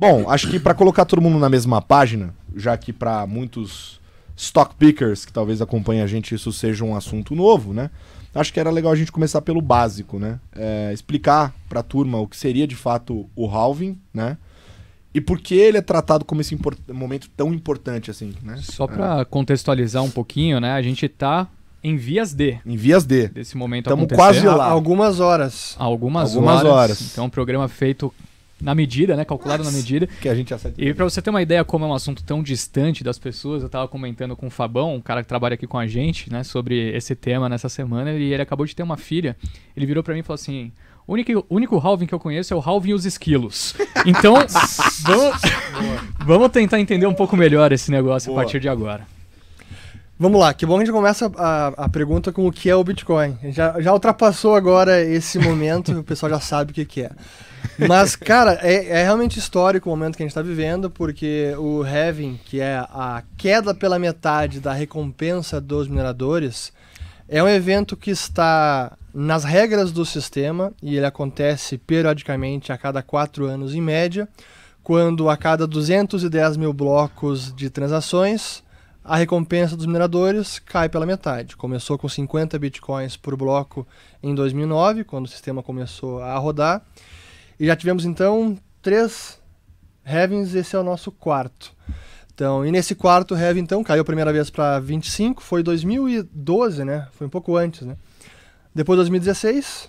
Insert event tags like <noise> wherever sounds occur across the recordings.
Bom, acho que para colocar todo mundo na mesma página, já que para muitos stock pickers que talvez acompanhem a gente isso seja um assunto novo, né? Acho que era legal a gente começar pelo básico, né? É, explicar para a turma o que seria de fato o halving, né? E por que ele é tratado como esse momento tão importante assim, né? Só para é. contextualizar um pouquinho, né? A gente está em vias D. Em vias D. Desse momento Estamos quase lá. Há algumas horas. Há algumas, algumas horas. horas. Então, um programa feito na medida, né? Calculado Nossa, na medida. Que a gente acerta. E para você ter uma ideia como é um assunto tão distante das pessoas, eu estava comentando com o Fabão, um cara que trabalha aqui com a gente, né, sobre esse tema nessa semana, e ele acabou de ter uma filha. Ele virou para mim e falou assim: o único, único Halving que eu conheço é o Halving e os esquilos. Então, <laughs> vamos, vamos tentar entender um pouco melhor esse negócio Boa. a partir de agora. Vamos lá, que bom que a gente começa a, a pergunta com o que é o Bitcoin. Já, já ultrapassou agora esse momento, <laughs> o pessoal já sabe o que, que é. Mas, cara, é, é realmente histórico o momento que a gente está vivendo, porque o halving, que é a queda pela metade da recompensa dos mineradores, é um evento que está nas regras do sistema e ele acontece periodicamente a cada quatro anos em média, quando a cada 210 mil blocos de transações a recompensa dos mineradores cai pela metade. Começou com 50 bitcoins por bloco em 2009, quando o sistema começou a rodar. E já tivemos então três heavens, esse é o nosso quarto. Então, e nesse quarto heavy então caiu a primeira vez para 25, foi 2012, né? Foi um pouco antes, né? Depois 2016,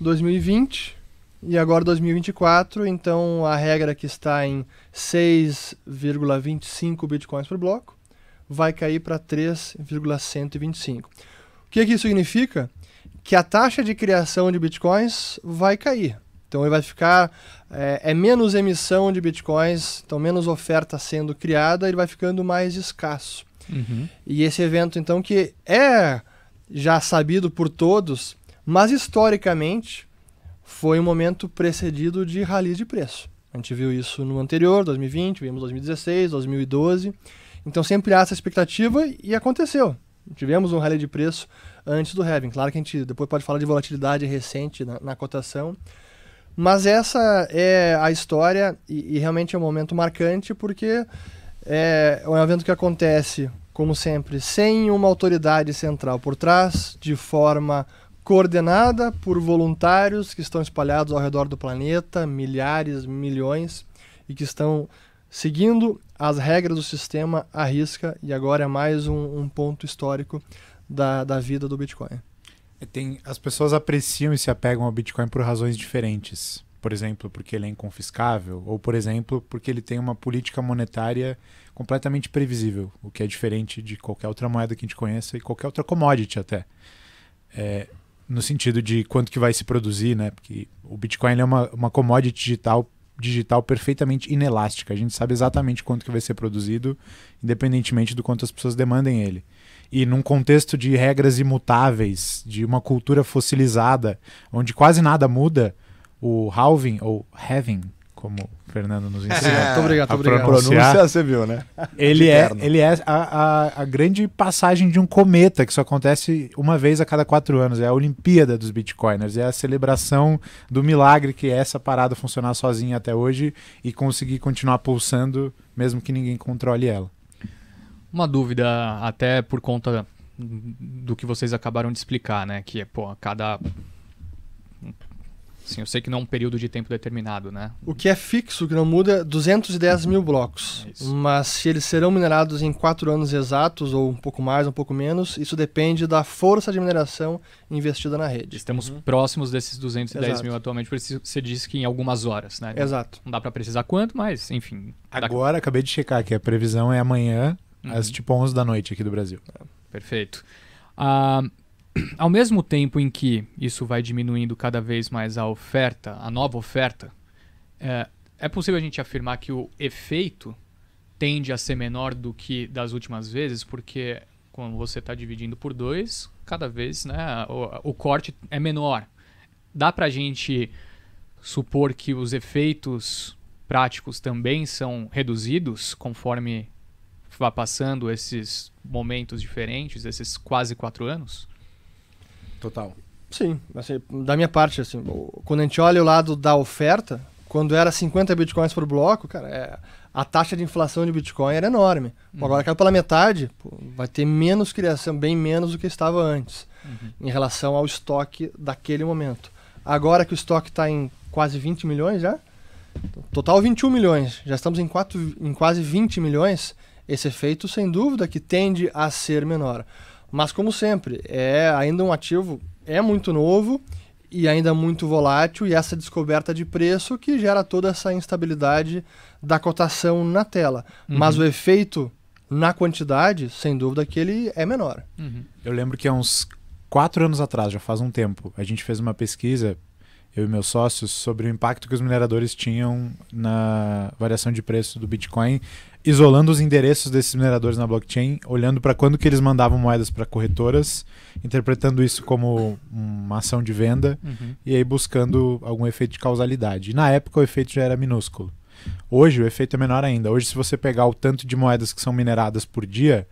2020 e agora 2024, então a regra que está em 6,25 bitcoins por bloco vai cair para 3,125. O que, é que isso significa? Que a taxa de criação de bitcoins vai cair. Então ele vai ficar. É, é, menos emissão de bitcoins, então menos oferta sendo criada, ele vai ficando mais escasso. Uhum. E esse evento, então, que é já sabido por todos, mas historicamente foi um momento precedido de rally de preço. A gente viu isso no anterior, 2020, vimos 2016, 2012. Então sempre há essa expectativa e aconteceu. Tivemos um rally de preço antes do halving. Claro que a gente depois pode falar de volatilidade recente na, na cotação. Mas essa é a história e, e, realmente é um momento marcante porque é, é um evento que acontece, como sempre, sem uma autoridade central por trás, de forma coordenada por voluntários que estão espalhados ao redor do planeta, milhares, milhões, e que estão seguindo as regras do sistema à risca, e agora é mais um, um ponto histórico da, da vida do Bitcoin. É, tem, as pessoas apreciam e se apegam ao Bitcoin por razões diferentes. Por exemplo, porque ele é inconfiscável, ou por exemplo, porque ele tem uma política monetária completamente previsível, o que é diferente de qualquer outra moeda que a gente conheça e qualquer outra commodity até. É, no sentido de quanto que vai se produzir, né? Porque o Bitcoin é uma, uma commodity digital digital perfeitamente inelástica. A gente sabe exatamente quanto que vai ser produzido, independentemente do quanto as pessoas demandem ele. E num contexto de regras imutáveis, de uma cultura fossilizada, onde quase nada muda, o halving ou having como o Fernando nos é, ensinou. muito obrigado, a obrigado. Pronunciar, Pronúncia, você viu, né? Ele é, ele é a, a, a, grande passagem de um cometa, que só acontece uma vez a cada quatro anos. É a Olimpíada dos Bitcoiners. É a celebração do milagre que é essa parada funcionar sozinha até hoje e conseguir continuar pulsando, mesmo que ninguém controle ela. Uma dúvida, até por conta do que vocês acabaram de explicar, né? Que, pô, cada Sim, eu sei que não é um período de tempo determinado, né? O que é fixo, que não muda, 210 é uhum. mil blocos. É mas se eles serão minerados em quatro anos exatos, ou um pouco mais, um pouco menos, isso depende da força de mineração investida na rede. Estamos uhum. próximos desses 210 Exato. mil atualmente, por isso você disse que em algumas horas, né? Exato. Não dá para precisar quanto, mas enfim. Agora, dá... acabei de checar que a previsão é amanhã, uhum. às tipo 11 da noite aqui do Brasil. Perfeito. Uh, ao mesmo tempo em que isso vai diminuindo cada vez mais a oferta, a nova oferta, é, é possível a gente afirmar que o efeito tende a ser menor do que das últimas vezes, porque quando você está dividindo por dois, cada vez né, o, o corte é menor. Dá para a gente supor que os efeitos práticos também são reduzidos conforme vá passando esses momentos diferentes, esses quase quatro anos? Total. Sim, assim, da minha parte, assim, quando a gente olha o lado da oferta, quando era 50 bitcoins por bloco, cara, é, a taxa de inflação de Bitcoin era enorme. Uhum. Agora caiu pela metade, pô, vai ter menos criação, bem menos do que estava antes, uhum. em relação ao estoque daquele momento. Agora que o estoque está em quase 20 milhões já, total 21 milhões, já estamos em, quatro, em quase 20 milhões, esse efeito, sem dúvida, que tende a ser menor. Mas, como sempre, é ainda um ativo, é muito novo e ainda muito volátil, e essa descoberta de preço que gera toda essa instabilidade da cotação na tela. Uhum. Mas o efeito na quantidade, sem dúvida que ele é menor. Uhum. Eu lembro que há uns quatro anos atrás, já faz um tempo, a gente fez uma pesquisa eu e meus sócios, sobre o impacto que os mineradores tinham na variação de preço do Bitcoin, isolando os endereços desses mineradores na blockchain, olhando para quando que eles mandavam moedas para corretoras, interpretando isso como uma ação de venda uhum. e aí buscando algum efeito de causalidade. E na época o efeito já era minúsculo. Hoje o efeito é menor ainda. Hoje se você pegar o tanto de moedas que são mineradas por dia,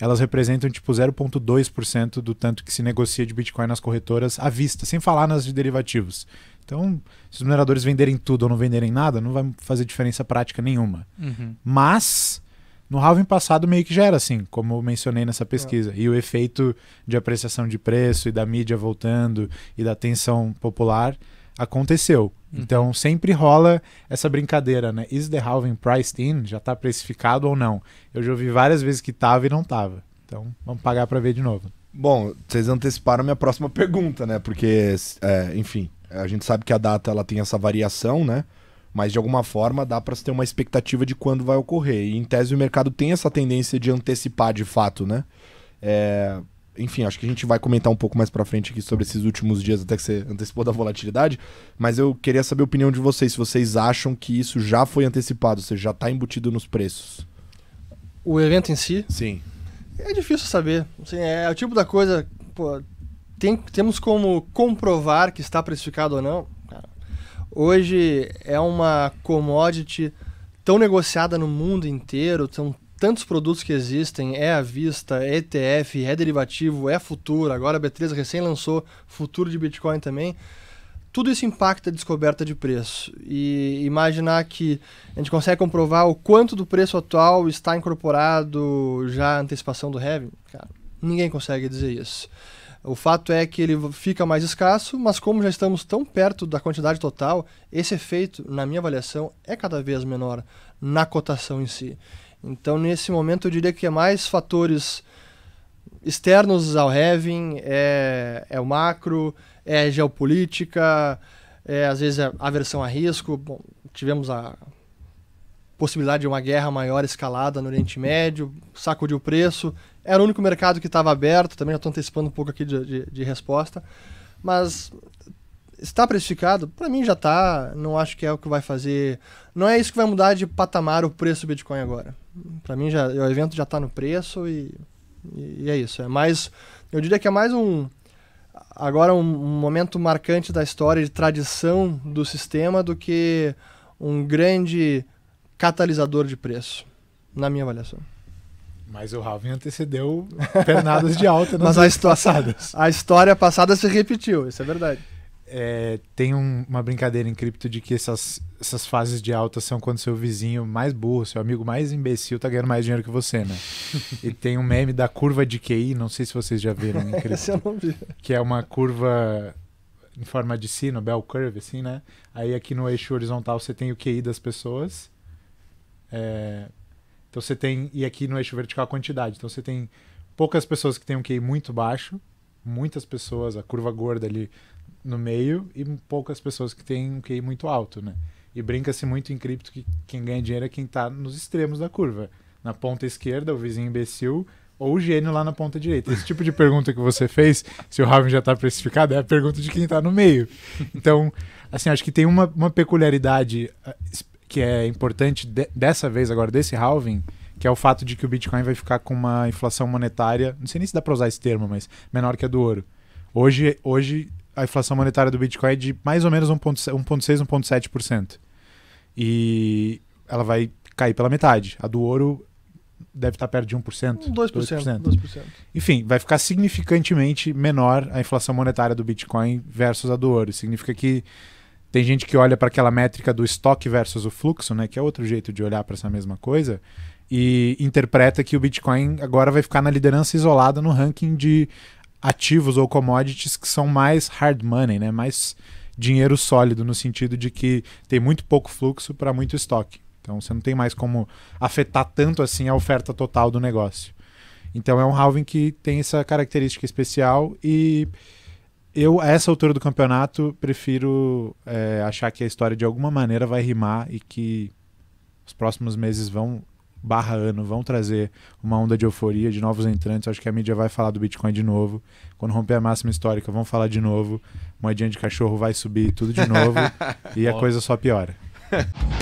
elas representam tipo 0,2% do tanto que se negocia de Bitcoin nas corretoras à vista, sem falar nas de derivativos. Então, se os mineradores venderem tudo ou não venderem nada, não vai fazer diferença prática nenhuma. Uhum. Mas no halving passado meio que já era assim, como eu mencionei nessa pesquisa. E o efeito de apreciação de preço e da mídia voltando e da tensão popular aconteceu. Uhum. Então sempre rola essa brincadeira, né? Is the halving priced in? Já está precificado ou não? Eu já ouvi várias vezes que tava e não tava. Então vamos pagar para ver de novo. Bom, vocês anteciparam minha próxima <laughs> pergunta, né? Porque, é, enfim, a gente sabe que a data ela tem essa variação, né? Mas de alguma forma dá para ter uma expectativa de quando vai ocorrer. E em tese o mercado tem essa tendência de antecipar de fato, né? É, enfim, acho que a gente vai comentar um pouco mais para frente aqui sobre esses últimos dias, até que você antecipou da volatilidade, mas eu queria saber a opinião de vocês, se vocês acham que isso já foi antecipado, ou seja, já está embutido nos preços. O evento em si? Sim. É difícil saber. Assim, é o tipo da coisa. Pô, tem, temos como comprovar que está precificado ou não. Hoje é uma commodity tão negociada no mundo inteiro, são tantos produtos que existem, é à vista, é ETF, é derivativo, é futuro, agora a B3 recém lançou futuro de Bitcoin também. Tudo isso impacta a descoberta de preço. E imaginar que a gente consegue comprovar o quanto do preço atual está incorporado já a antecipação do halving, cara, ninguém consegue dizer isso. O fato é que ele fica mais escasso, mas como já estamos tão perto da quantidade total, esse efeito, na minha avaliação, é cada vez menor na cotação em si. Então, nesse momento, eu diria que é mais fatores externos ao having, é, é o macro, é geopolítica, é, às vezes é aversão a risco. Bom, tivemos a possibilidade de uma guerra maior escalada no Oriente Médio, sacudiu o preço. Era o único mercado que estava aberto, também já estou antecipando um pouco aqui de, de, de resposta. Mas Está precificado? Para mim já está. Não acho que é o que vai fazer. Não é isso que vai mudar de patamar o preço do Bitcoin agora. Para mim já o evento já está no preço e, e, e, é isso. É mais, eu diria que é mais um agora um, um momento marcante da história de tradição do sistema do que um grande catalisador de preço, na minha avaliação. Mas o Raven antecedeu pernadas de alta nas <laughs> Mas a, história, passadas. a história passada se repetiu, isso é verdade é, tem um, uma brincadeira em cripto de que essas, essas fases de alta são quando seu vizinho mais burro, seu amigo mais imbecil tá ganhando mais dinheiro que você, né? <laughs> e tem um meme da curva de QI, não sei se vocês já viram em cripto. <laughs> Essa eu não vi. Que é uma curva em forma de sino, bell curve, assim, né? Aí aqui no eixo horizontal você tem o QI das pessoas. É... Então você tem. E aqui no eixo vertical a quantidade. Então você tem poucas pessoas que têm um QI muito baixo, muitas pessoas, a curva gorda ali no meio e poucas pessoas que têm um QI muito alto, né? E brinca-se muito em cripto que quem ganha dinheiro é quem está nos extremos da curva. Na ponta esquerda, o vizinho imbecil, ou o gênio lá na ponta direita. Esse tipo de pergunta que você fez, se o Raven já está precificado, é a pergunta de quem está no meio. Então, assim, acho que tem uma, uma peculiaridade ah, que é importante de, dessa vez, agora, desse halving, que é o fato de que o Bitcoin vai ficar com uma inflação monetária, não sei nem se dá para usar esse termo, mas menor que a do ouro. Hoje, hoje a inflação monetária do Bitcoin é de mais ou menos 1,6%, 1,7%. E ela vai cair pela metade. A do ouro deve estar perto de 1%. 2%, 2%. 2%. Enfim, vai ficar significantemente menor a inflação monetária do Bitcoin versus a do ouro. Significa que tem gente que olha para aquela métrica do estoque versus o fluxo, né, que é outro jeito de olhar para essa mesma coisa, e interpreta que o Bitcoin agora vai ficar na liderança isolada no ranking de ativos ou commodities que são mais hard money, né? mais dinheiro sólido, no sentido de que tem muito pouco fluxo para muito estoque. Então você não tem mais como afetar tanto assim a oferta total do negócio. Então é um halving que tem essa característica especial e eu, a essa altura do campeonato, prefiro é, achar que a história de alguma maneira vai rimar e que os próximos meses vão barra ano vão trazer uma onda de euforia, de novos entrantes. Acho que a mídia vai falar do Bitcoin de novo. Quando romper a máxima histórica, vão falar de novo. Moedinha de cachorro vai subir tudo de novo. <laughs> e a coisa só piora. <laughs>